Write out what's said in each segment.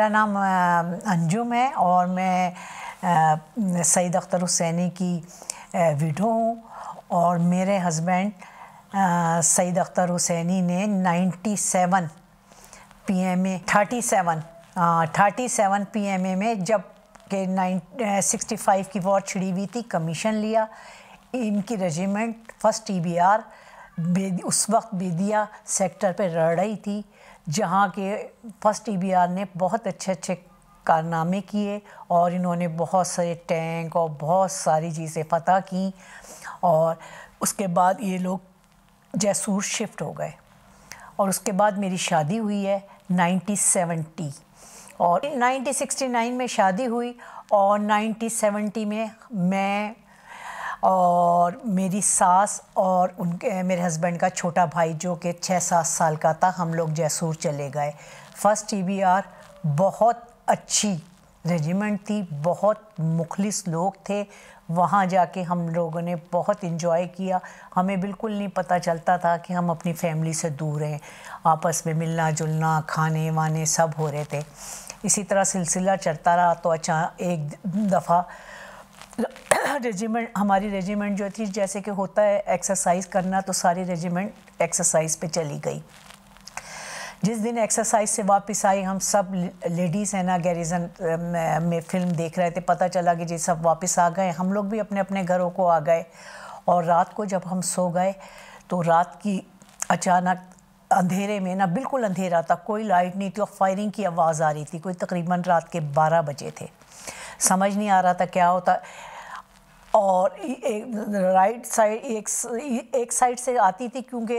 मेरा नाम अंजुम है और मैं सईद अख्तर हुसैनी की विडो हूँ और मेरे हस्बैंड सईद अख्तर हुसैनी ने 97 M A thirty seven thirty seven P M A में जब के नाइन सिक्सटी फाइव की वॉर छिड़ी हुई थी कमीशन लिया इनकी regiment first E B R उस वक्त बेदिया सेक्टर पर रह रही थी जहाँ के फर्स्ट ई e ने बहुत अच्छे अच्छे कारनामे किए और इन्होंने बहुत सारे टैंक और बहुत सारी चीज़ें फतह की और उसके बाद ये लोग जैसूर शिफ्ट हो गए और उसके बाद मेरी शादी हुई है 1970 और 1969 में शादी हुई और 1970 में मैं और मेरी सास और उनके मेरे हस्बैंड का छोटा भाई जो कि छः सात साल का था हम लोग जयसूर चले गए फर्स्ट टी बहुत अच्छी रेजिमेंट थी बहुत मुखलिस लोग थे वहाँ जाके हम लोगों ने बहुत इन्जॉय किया हमें बिल्कुल नहीं पता चलता था कि हम अपनी फैमिली से दूर हैं आपस में मिलना जुलना खाने वाने सब हो रहे थे इसी तरह सिलसिला चलता रहा तो अचानक एक दफ़ा रेजिमेंट हमारी रेजिमेंट जो थी जैसे कि होता है एक्सरसाइज करना तो सारी रेजिमेंट एक्सरसाइज पे चली गई जिस दिन एक्सरसाइज से वापस आई हम सब लेडीज़ हैं ना गैरिजन में फिल्म देख रहे थे पता चला कि जी सब वापस आ गए हम लोग भी अपने अपने घरों को आ गए और रात को जब हम सो गए तो रात की अचानक अंधेरे में ना बिल्कुल अंधेरा था कोई लाइट नहीं थी और फायरिंग की आवाज़ आ रही थी कोई तकरीबन रात के बारह बजे थे समझ नहीं आ रहा था क्या होता और राइट साइड एक एक साइड से आती थी क्योंकि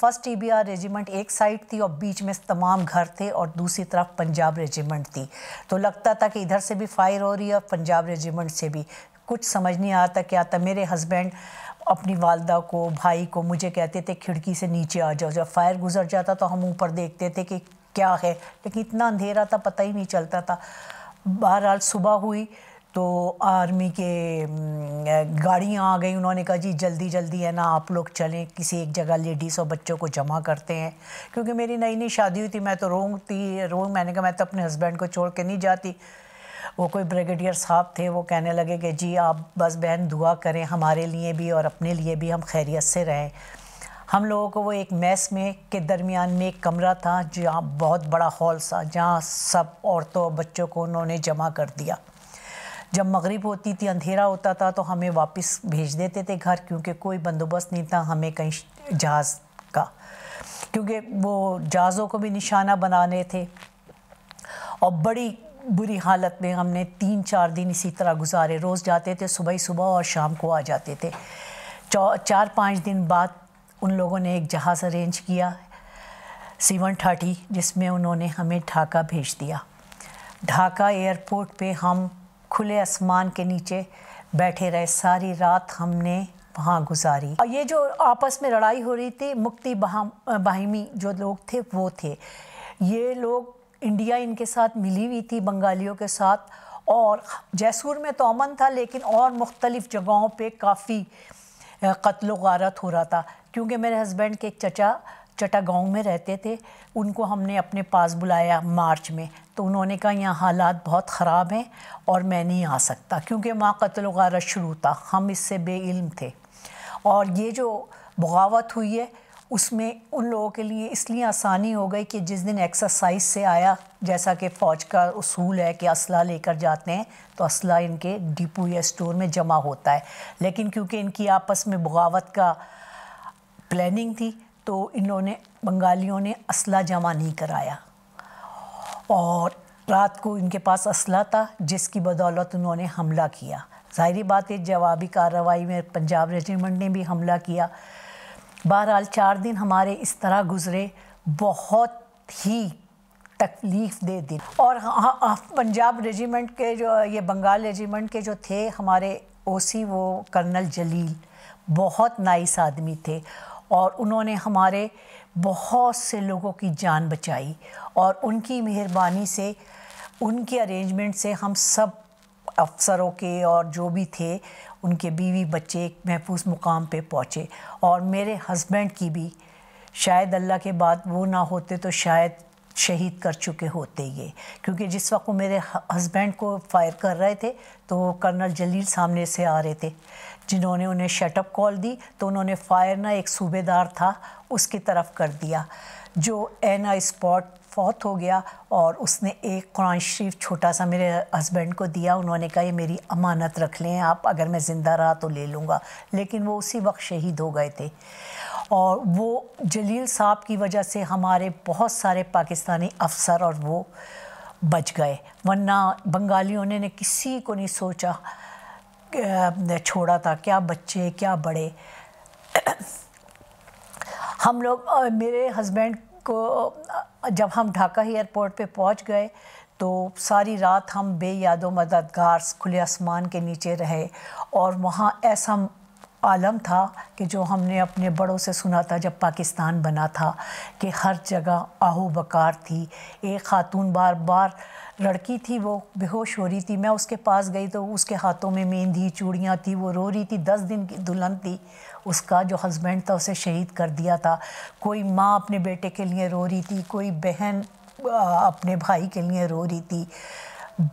फर्स्ट ई रेजिमेंट एक साइड थी और बीच में तमाम घर थे और दूसरी तरफ पंजाब रेजिमेंट थी तो लगता था कि इधर से भी फायर हो रही है और पंजाब रेजिमेंट से भी कुछ समझ नहीं आता क्या था मेरे हस्बैंड अपनी वालदा को भाई को मुझे कहते थे खिड़की से नीचे आ जाओ जब फायर गुजर जाता तो हम ऊपर देखते थे कि क्या है लेकिन इतना अंधेरा था पता ही नहीं चलता था बहरहाल सुबह हुई तो आर्मी के गाड़ियाँ आ गई उन्होंने कहा जी जल्दी जल्दी है ना आप लोग चलें किसी एक जगह लेडीज़ और बच्चों को जमा करते हैं क्योंकि मेरी नई नई शादी हुई थी मैं तो रोंगती रोंग मैंने कहा मैं तो अपने हस्बैंड को छोड़ के नहीं जाती वो कोई ब्रिगेडियर साहब थे वो कहने लगे कि जी आप बस बहन दुआ करें हमारे लिए भी और अपने लिए भी हम खैरियत से रहें हम लोगों को वो एक मैस में के दरमियान में एक कमरा था जहाँ बहुत बड़ा हॉल था जहाँ सब औरतों और बच्चों को उन्होंने जमा कर दिया जब मगरिब होती थी अंधेरा होता था तो हमें वापस भेज देते थे घर क्योंकि कोई बंदोबस्त नहीं था हमें कहीं जहाज़ का क्योंकि वो जहाज़ों को भी निशाना बनाने थे और बड़ी बुरी हालत में हमने तीन चार दिन इसी तरह गुजारे रोज़ जाते थे सुबह ही सुबह और शाम को आ जाते थे चार पाँच दिन बाद उन लोगों ने एक जहाज़ अरेंज किया सीवन ठाठी जिसमें उन्होंने हमें ढाका भेज दिया ढाका एयरपोर्ट पे हम खुले आसमान के नीचे बैठे रहे सारी रात हमने वहाँ गुजारी और ये जो आपस में लड़ाई हो रही थी मुक्ति बाहिमी जो लोग थे वो थे ये लोग इंडिया इनके साथ मिली हुई थी बंगालियों के साथ और जैसूर में तो अमन था लेकिन और मुख्तलिफ़ जगहों पे काफ़ी कत्ल गारत हो रहा था क्योंकि मेरे हस्बैंड के एक चचा चटागांव में रहते थे उनको हमने अपने पास बुलाया मार्च में तो उन्होंने कहा यहाँ हालात बहुत ख़राब हैं और मैं नहीं आ सकता क्योंकि माँ कत्ल वारा शुरू था हम इससे बेइल्म थे और ये जो बगावत हुई है उसमें उन लोगों के लिए इसलिए आसानी हो गई कि जिस दिन एक्सरसाइज से आया जैसा कि फ़ौज का उसूल है कि असला लेकर जाते हैं तो असला इनके डिपो या स्टोर में जमा होता है लेकिन क्योंकि इनकी आपस में बगावत का प्लानिंग थी तो इन्होंने बंगालियों ने असला जमा नहीं कराया और रात को इनके पास असला था जिसकी बदौलत उन्होंने हमला किया जाहिर बात है जवाबी कार्रवाई में पंजाब रेजिमेंट ने भी हमला किया बहरहाल चार दिन हमारे इस तरह गुजरे बहुत ही तकलीफ़ दे दिन और हाँ, हाँ, हाँ, पंजाब रेजिमेंट के जो ये बंगाल रेजिमेंट के जो थे हमारे ओसी वो कर्नल जलील बहुत नाइस आदमी थे और उन्होंने हमारे बहुत से लोगों की जान बचाई और उनकी मेहरबानी से उनके अरेंजमेंट से हम सब अफसरों के और जो भी थे उनके बीवी बच्चे एक महफूज मुकाम पे पहुँचे और मेरे हस्बैंड की भी शायद अल्लाह के बाद वो ना होते तो शायद शहीद कर चुके होते ये क्योंकि जिस वक्त वो मेरे हस्बैंड को फायर कर रहे थे तो कर्नल जलील सामने से आ रहे थे जिन्होंने उन्हें शटअप कॉल दी तो उन्होंने फायर ना एक सूबेदार था उसकी तरफ कर दिया जो एन आई स्पॉट फौत हो गया और उसने एक कुरान शरीफ छोटा सा मेरे हस्बैंड को दिया उन्होंने कहा ये मेरी अमानत रख लें आप अगर मैं ज़िंदा रहा तो ले लूँगा लेकिन वो उसी वक्त शहीद हो गए थे और वो जलील साहब की वजह से हमारे बहुत सारे पाकिस्तानी अफसर और वो बच गए वरना बंगालियों ने, ने किसी को नहीं सोचा छोड़ा था क्या बच्चे क्या बड़े हम लोग मेरे हस्बैंड को जब हम ढाका ही एयरपोर्ट पे पहुंच गए तो सारी रात हम बेयादो मददगार खुले आसमान के नीचे रहे और वहाँ ऐसा आलम था कि जो हमने अपने बड़ों से सुना था जब पाकिस्तान बना था कि हर जगह आहू बकार थी एक खातून बार बार लड़की थी वो बेहोश हो रही थी मैं उसके पास गई तो उसके हाथों में मेहंदी चूड़ियाँ थी वो रो रही थी दस दिन की दुल्हन थी उसका जो हस्बैंड था उसे शहीद कर दिया था कोई माँ अपने बेटे के लिए रो रही थी कोई बहन अपने भाई के लिए रो रही थी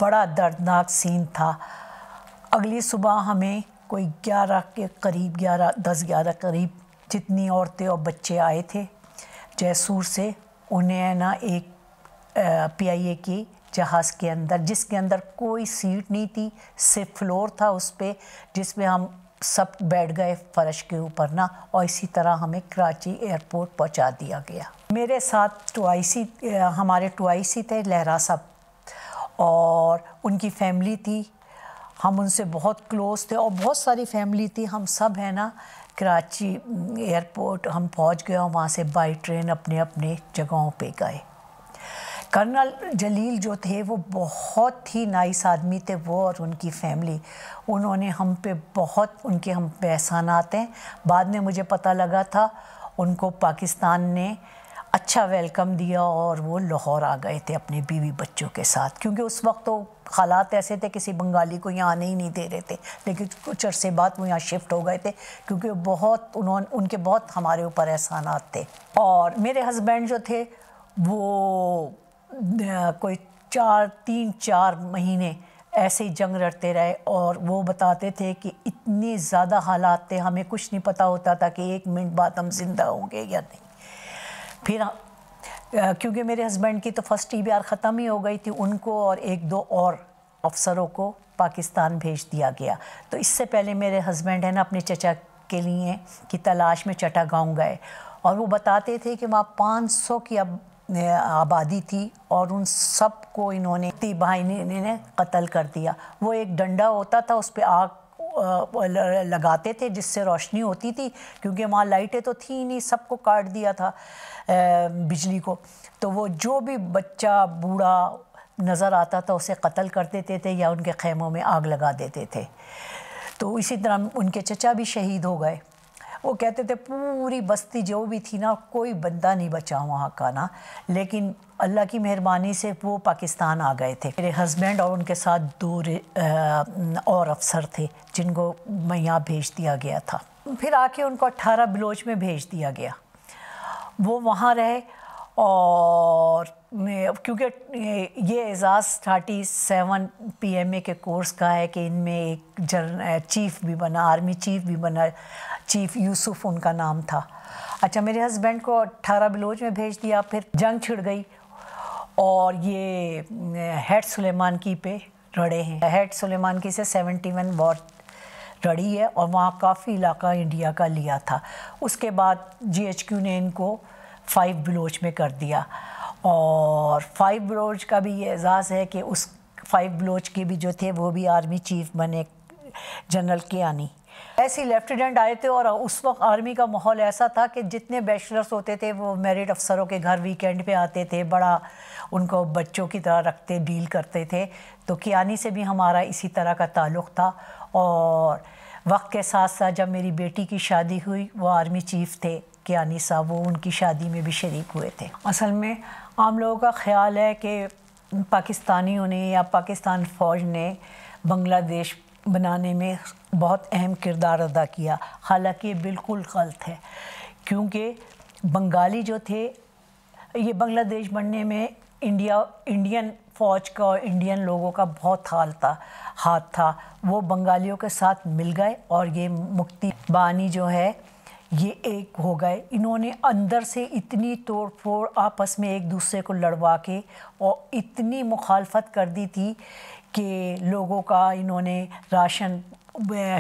बड़ा दर्दनाक सीन था अगली सुबह हमें कोई ग्यारह के करीब ग्यारह दस ग्यारह करीब जितनी औरतें और बच्चे आए थे जयसूर से उन्हें ना एक पीआईए की जहाज़ के अंदर जिसके अंदर कोई सीट नहीं थी सिर्फ फ्लोर था उस पर जिसमें हम सब बैठ गए फर्श के ऊपर ना और इसी तरह हमें कराची एयरपोर्ट पहुंचा दिया गया मेरे साथ टवाइसी तो हमारे टवाइसी तो थे लहरा साहब और उनकी फैमिली थी हम उनसे बहुत क्लोज थे और बहुत सारी फैमिली थी हम सब है ना कराची एयरपोर्ट हम पहुंच गए और वहाँ से बाई ट्रेन अपने अपने जगहों पे गए कर्नल जलील जो थे वो बहुत ही नाइस आदमी थे वो और उनकी फैमिली उन्होंने हम पे बहुत उनके हम पे आते हैं बाद में मुझे पता लगा था उनको पाकिस्तान ने अच्छा वेलकम दिया और वो लाहौर आ गए थे अपने बीवी बच्चों के साथ क्योंकि उस वक्त तो हालात ऐसे थे किसी बंगाली को यहाँ आने ही नहीं दे रहे थे लेकिन कुछ अरसे बाद वो यहाँ शिफ्ट हो गए थे क्योंकि बहुत उन्होंने उनके बहुत हमारे ऊपर एहसान थे और मेरे हस्बैंड जो थे वो कोई चार तीन चार महीने ऐसे ही जंग लड़ते रहे और वो बताते थे कि इतने ज़्यादा हालात थे हमें कुछ नहीं पता होता था कि एक मिनट बाद हम जिंदा होंगे या नहीं फिर क्योंकि मेरे हस्बैंड की तो फर्स्ट टी ख़त्म ही हो गई थी उनको और एक दो और अफसरों को पाकिस्तान भेज दिया गया तो इससे पहले मेरे हस्बैंड है ना अपने चचा के लिए की तलाश में चटा गाँव गए और वो बताते थे कि वहाँ 500 की अब आबादी थी और उन सब को इन्होंने भाई ने, ने, ने कत्ल कर दिया वो एक डंडा होता था उस पर आग लगाते थे जिससे रोशनी होती थी क्योंकि वहाँ लाइटें तो थी नहीं सबको काट दिया था बिजली को तो वो जो भी बच्चा बूढ़ा नज़र आता था उसे कत्ल कर देते थे या उनके खेमों में आग लगा देते थे तो इसी तरह उनके चचा भी शहीद हो गए वो कहते थे पूरी बस्ती जो भी थी ना कोई बंदा नहीं बचा वहाँ का ना लेकिन अल्लाह की मेहरबानी से वो पाकिस्तान आ गए थे मेरे हस्बैंड और उनके साथ दो और अफसर थे जिनको मैं यहाँ भेज दिया गया था फिर आके उनको अट्ठारह बलोच में भेज दिया गया वो वहाँ रहे और क्योंकि ये Ejaz thirty seven P M A के कोर्स का है कि इनमें एक जर चीफ भी बना आर्मी चीफ भी बना चीफ यूसुफ उनका नाम था अच्छा मेरे हस्बैंड को अट्ठारह बलोच में भेज दिया फिर जंग छिड़ गई और ये हेड सुलेमान की पे रड़े हैं हेड सुलेमान की से सेवेंटी वन वॉर रड़ी है और वहाँ काफ़ी इलाका इंडिया का लिया था उसके बाद क्यू ने इनको फाइव बलोच में कर दिया और फाइव बलोच का भी ये एजाज़ है कि उस फाइव बलोच के भी जो थे वो भी आर्मी चीफ बने जनरल के आनी ऐसे लेफ्टिनेंट आए थे और उस वक्त आर्मी का माहौल ऐसा था कि जितने बैचलर्स होते थे वो मेरिट अफसरों के घर वीकेंड पे आते थे बड़ा उनको बच्चों की तरह रखते डील करते थे तो कियानी से भी हमारा इसी तरह का ताल्लुक़ था और वक्त के साथ साथ जब मेरी बेटी की शादी हुई वो आर्मी चीफ थे के आनी साहब वो उनकी शादी में भी शरीक हुए थे असल में आम लोगों का ख्याल है कि पाकिस्तानियों ने या पाकिस्तान फ़ौज ने बांग्लादेश बनाने में बहुत अहम किरदार अदा किया हालांकि बिल्कुल गलत है क्योंकि बंगाली जो थे ये बांग्लादेश बनने में इंडिया इंडियन फ़ौज का और इंडियन लोगों का बहुत हाल था हाथ था वो बंगालियों के साथ मिल गए और ये मुक्ति बानी जो है ये एक हो गए इन्होंने अंदर से इतनी तोड़ फोड़ आपस में एक दूसरे को लड़वा के और इतनी मुखालफत कर दी थी कि लोगों का इन्होंने राशन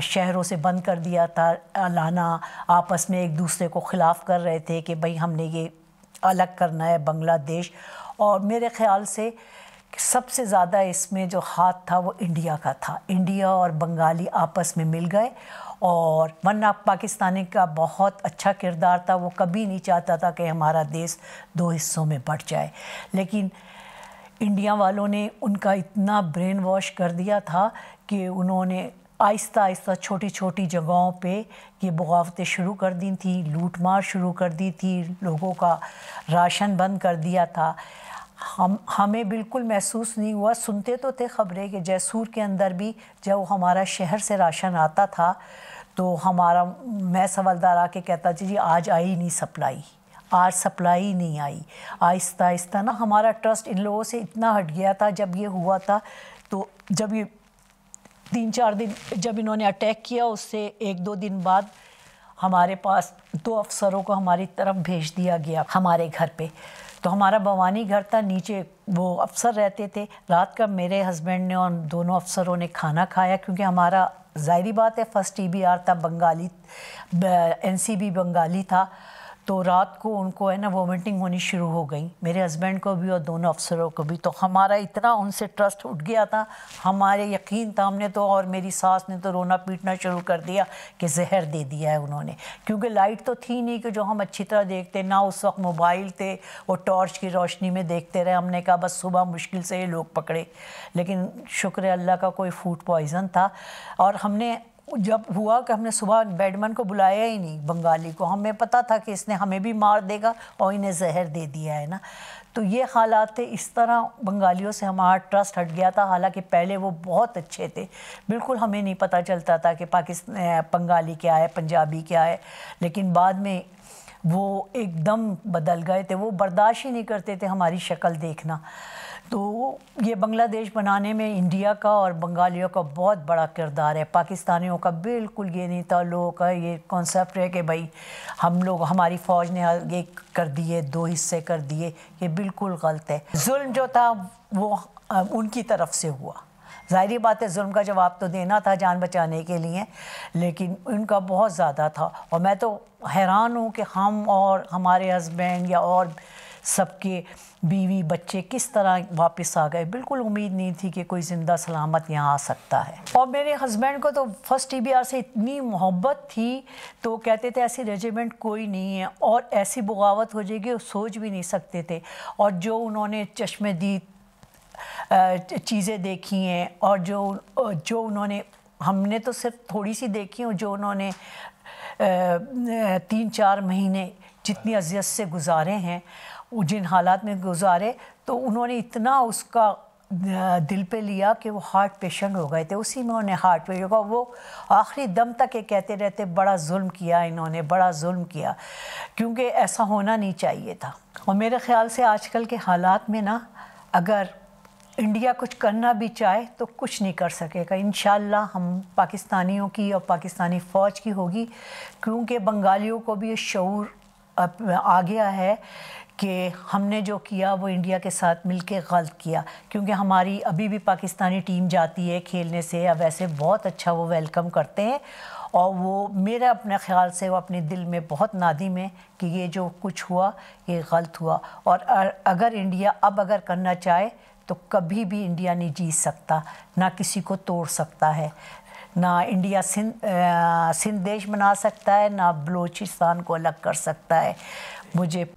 शहरों से बंद कर दिया था लाना आपस में एक दूसरे को ख़िलाफ़ कर रहे थे कि भाई हमने ये अलग करना है बांग्लादेश और मेरे ख़्याल से सबसे ज़्यादा इसमें जो हाथ था वो इंडिया का था इंडिया और बंगाली आपस में मिल गए और वरना पाकिस्तानी का बहुत अच्छा किरदार था वो कभी नहीं चाहता था कि हमारा देश दो हिस्सों में बढ़ जाए लेकिन इंडिया वालों ने उनका इतना ब्रेन वॉश कर दिया था कि उन्होंने आहिस्ता आहिस्ता छोटी छोटी जगहों पे ये बगावतें शुरू कर दी थी लूट मार शुरू कर दी थी लोगों का राशन बंद कर दिया था हम हमें बिल्कुल महसूस नहीं हुआ सुनते तो थे ख़बरें कि जयसूर के अंदर भी जब हमारा शहर से राशन आता था तो हमारा मैं सवालदार आके कहता जी जी आज आई नहीं सप्लाई आज सप्लाई नहीं आई आहिस्ता आहिस्ता ना हमारा ट्रस्ट इन लोगों से इतना हट गया था जब ये हुआ था तो जब ये तीन चार दिन जब इन्होंने अटैक किया उससे एक दो दिन बाद हमारे पास दो अफसरों को हमारी तरफ भेज दिया गया हमारे घर पर तो हमारा भवानी घर था नीचे वो अफसर रहते थे रात का मेरे हस्बैंड ने और दोनों अफसरों ने खाना खाया क्योंकि हमारा ज़ाहरी बात है फर्स्ट टी बी आर था Bengali N C B Bengali था तो रात को उनको है ना वोमिटिंग होनी शुरू हो गई मेरे हस्बैंड को भी और दोनों अफसरों को भी तो हमारा इतना उनसे ट्रस्ट उठ गया था हमारे यकीन था हमने तो और मेरी सास ने तो रोना पीटना शुरू कर दिया कि जहर दे दिया है उन्होंने क्योंकि लाइट तो थी नहीं कि जो हम अच्छी तरह देखते ना उस वक्त मोबाइल थे वो टॉर्च की रोशनी में देखते रहे हमने कहा बस सुबह मुश्किल से ये लोग पकड़े लेकिन शुक्र अल्लाह का कोई फूड पॉइज़न था और हमने जब हुआ कि हमने सुबह बैडमैन को बुलाया ही नहीं बंगाली को हमें पता था कि इसने हमें भी मार देगा और इन्हें जहर दे दिया है ना तो ये हालात थे इस तरह बंगालियों से हमारा ट्रस्ट हट गया था हालांकि पहले वो बहुत अच्छे थे बिल्कुल हमें नहीं पता चलता था कि पाकिस्तान बंगाली क्या है पंजाबी क्या है लेकिन बाद में वो एकदम बदल गए थे वो बर्दाश्त ही नहीं करते थे हमारी शक्ल देखना तो ये बांग्लादेश बनाने में इंडिया का और बंगालियों का बहुत बड़ा किरदार है पाकिस्तानियों का बिल्कुल ये नहीं था लोगों का ये कॉन्सेप्ट है कि भाई हम लोग हमारी फ़ौज ने ये कर दिए दो हिस्से कर दिए ये बिल्कुल गलत है जुल्म जो था वो उनकी तरफ से हुआ जाहिर बात है जुल्म का जवाब तो देना था जान बचाने के लिए लेकिन उनका बहुत ज़्यादा था और मैं तो हैरान हूँ कि हम और हमारे हस्बैंड या और सबके बीवी बच्चे किस तरह वापस आ गए बिल्कुल उम्मीद नहीं थी कि कोई ज़िंदा सलामत यहाँ आ सकता है और मेरे हस्बैंड को तो फर्स्ट टी से इतनी मोहब्बत थी तो कहते थे ऐसी रेजिमेंट कोई नहीं है और ऐसी बगावत हो जाएगी सोच भी नहीं सकते थे और जो उन्होंने चश्मेदीद चीज़ें देखी हैं और जो जो उन्होंने हमने तो सिर्फ थोड़ी सी देखी हूँ जो उन्होंने तीन चार महीने जितनी अजियत से गुजारे हैं वो जिन हालात में गुजारे तो उन्होंने इतना उसका दिल पे लिया कि वो हार्ट पेशेंट हो गए थे उसी में उन्हें हार्ट पेशेंट होगा वो आखिरी दम तक ये कहते रहते बड़ा जुल्म किया इन्होंने बड़ा जुल्म किया क्योंकि ऐसा होना नहीं चाहिए था और मेरे ख़्याल से आजकल के हालात में ना अगर इंडिया कुछ करना भी चाहे तो कुछ नहीं कर सकेगा इन हम पाकिस्तानियों की और पाकिस्तानी फ़ौज की होगी क्योंकि बंगालियों को भी ये शूर आ गया है कि हमने जो किया वो इंडिया के साथ मिलके गलत किया क्योंकि हमारी अभी भी पाकिस्तानी टीम जाती है खेलने से या वैसे बहुत अच्छा वो वेलकम करते हैं और वो मेरे अपने ख्याल से वो अपने दिल में बहुत नादिम है कि ये जो कुछ हुआ ये गलत हुआ और अगर इंडिया अब अगर करना चाहे तो कभी भी इंडिया नहीं जीत सकता ना किसी को तोड़ सकता है ना इंडिया सिंध सिंध देश बना सकता है ना बलूचिस्तान को अलग कर सकता है मुझे